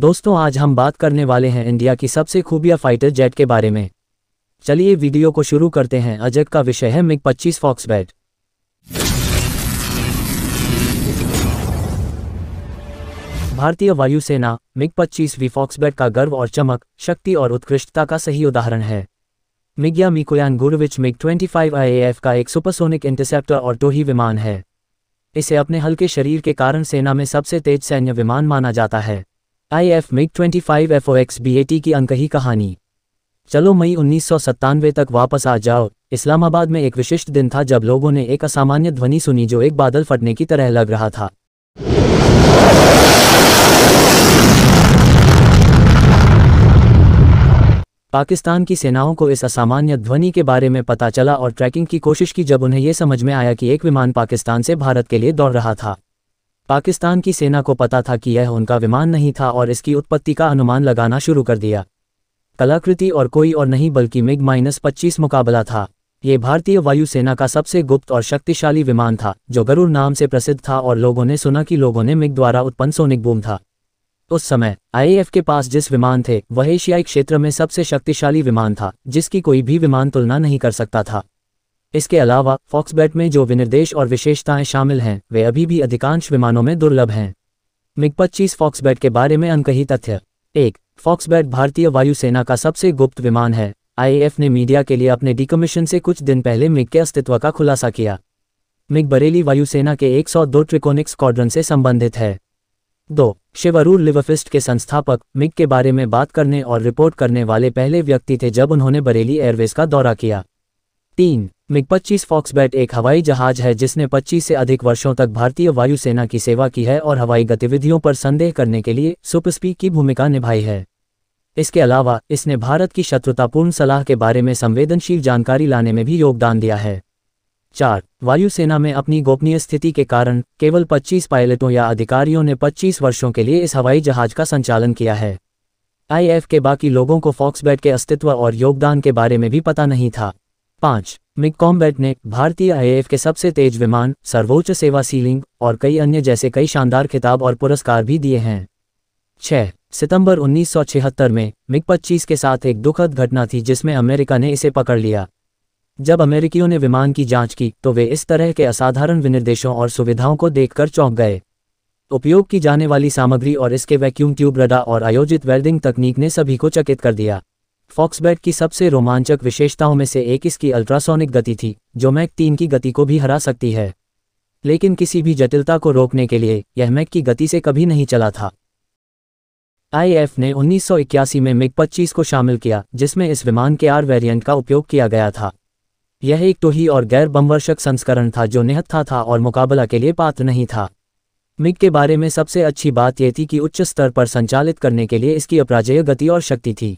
दोस्तों आज हम बात करने वाले हैं इंडिया की सबसे खूबिया फाइटर जेट के बारे में चलिए वीडियो को शुरू करते हैं अजय का विषय है मिग 25 फॉक्स बैट भारतीय वायुसेना मिग 25 वी बैट का गर्व और चमक शक्ति और उत्कृष्टता का सही उदाहरण है मिग्या मिकोयान गुरविच मिग 25 एफ का एक सुपरसोनिक इंटरसेप्टर और टोही विमान है इसे अपने हल्के शरीर के कारण सेना में सबसे तेज सैन्य विमान माना जाता है I F MiG twenty five F O X B A T की अनकही कहानी चलो मई उन्नीस तक वापस आ जाओ इस्लामाबाद में एक विशिष्ट दिन था जब लोगों ने एक असामान्य ध्वनि सुनी जो एक बादल फटने की तरह लग रहा था पाकिस्तान की सेनाओं को इस असामान्य ध्वनि के बारे में पता चला और ट्रैकिंग की कोशिश की जब उन्हें यह समझ में आया कि एक विमान पाकिस्तान से भारत के लिए दौड़ रहा था पाकिस्तान की सेना को पता था कि यह उनका विमान नहीं था और इसकी उत्पत्ति का अनुमान लगाना शुरू कर दिया कलाकृति और कोई और नहीं बल्कि मिग माइनस पच्चीस मुकाबला था ये भारतीय वायुसेना का सबसे गुप्त और शक्तिशाली विमान था जो गरुड़ नाम से प्रसिद्ध था और लोगों ने सुना कि लोगों ने मिग द्वारा उत्पन्न सोनिक बूम था उस समय आईएएफ के पास जिस विमान थे वह एशियाई क्षेत्र में सबसे शक्तिशाली विमान था जिसकी कोई भी विमान तुलना नहीं कर सकता था इसके अलावा फॉक्सबेट में जो विनिर्देश और विशेषताएं शामिल हैं वे अभी भी अधिकांश विमानों में दुर्लभ हैं मिग पच्चीस फॉक्सबेट के बारे में अनकही तथ्य एक फॉक्सबेट भारतीय वायुसेना का सबसे गुप्त विमान है आईएएफ ने मीडिया के लिए अपने डिकमीशन से कुछ दिन पहले मिग के अस्तित्व का खुलासा किया मिग बरेली वायुसेना के 102 ट्रिकोनिक स्क्वाड्रन से संबंधित है दो शिवरूर लिवफिस्ट के संस्थापक मिग के बारे में बात करने और रिपोर्ट करने वाले पहले व्यक्ति थे जब उन्होंने बरेली एयरवेज का दौरा किया तीन मिग 25 फॉक्सबैट एक हवाई जहाज है जिसने 25 से अधिक वर्षों तक भारतीय वायुसेना की सेवा की है और हवाई गतिविधियों पर संदेह करने के लिए सुपस्पी की भूमिका निभाई है इसके अलावा इसने भारत की शत्रुतापूर्ण सलाह के बारे में संवेदनशील जानकारी लाने में भी योगदान दिया है चार वायुसेना में अपनी गोपनीय स्थिति के कारण केवल 25 पायलटों या अधिकारियों ने 25 वर्षों के लिए इस हवाई जहाज का संचालन किया है आईएफ के बाकी लोगों को फॉक्सबैट के अस्तित्व और योगदान के बारे में भी पता नहीं था पांच मिग कॉम्बैट ने भारतीय आईएएफ के सबसे तेज विमान सर्वोच्च सेवा सीलिंग और कई अन्य जैसे कई शानदार खिताब और पुरस्कार भी दिए हैं छह सितंबर 1976 में मिग 25 के साथ एक दुखद घटना थी जिसमें अमेरिका ने इसे पकड़ लिया जब अमेरिकियों ने विमान की जांच की तो वे इस तरह के असाधारण विनिर्देशों और सुविधाओं को देखकर चौंक गए उपयोग की जाने वाली सामग्री और इसके वैक्यूम ट्यूब रडा और आयोजित वेल्डिंग तकनीक ने सभी को चकित कर दिया फॉक्सबैट की सबसे रोमांचक विशेषताओं में से एक इसकी अल्ट्रासोनिक गति थी जो मैक तीन की गति को भी हरा सकती है लेकिन किसी भी जटिलता को रोकने के लिए यह मैक की गति से कभी नहीं चला था आईएफ ने 1981 में मिग 25 को शामिल किया जिसमें इस विमान के आर वेरिएंट का उपयोग किया गया था यह एक टोही और गैर बमवर्षक संस्करण था जो निहत्था था और मुकाबला के लिए पात्र नहीं था मिग के बारे में सबसे अच्छी बात यह थी कि उच्च स्तर पर संचालित करने के लिए इसकी अपराजय गति और शक्ति थी